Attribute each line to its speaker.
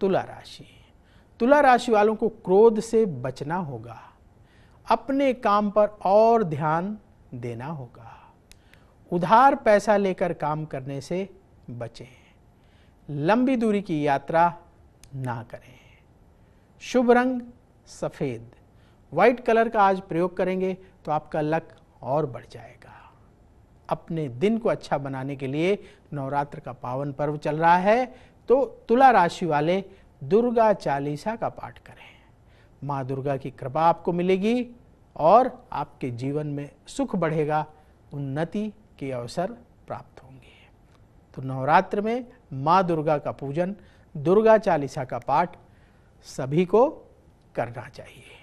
Speaker 1: तुला राशि तुला राशि वालों को क्रोध से बचना होगा अपने काम पर और ध्यान देना होगा उधार पैसा लेकर काम करने से बचें लंबी दूरी की यात्रा ना करें शुभ रंग सफ़ेद व्हाइट कलर का आज प्रयोग करेंगे तो आपका लक और बढ़ जाएगा अपने दिन को अच्छा बनाने के लिए नवरात्र का पावन पर्व चल रहा है तो तुला राशि वाले दुर्गा चालीसा का पाठ करें माँ दुर्गा की कृपा आपको मिलेगी और आपके जीवन में सुख बढ़ेगा उन्नति के अवसर प्राप्त होंगे तो नवरात्र में माँ दुर्गा का पूजन दुर्गा चालीसा का पाठ सभी को करना चाहिए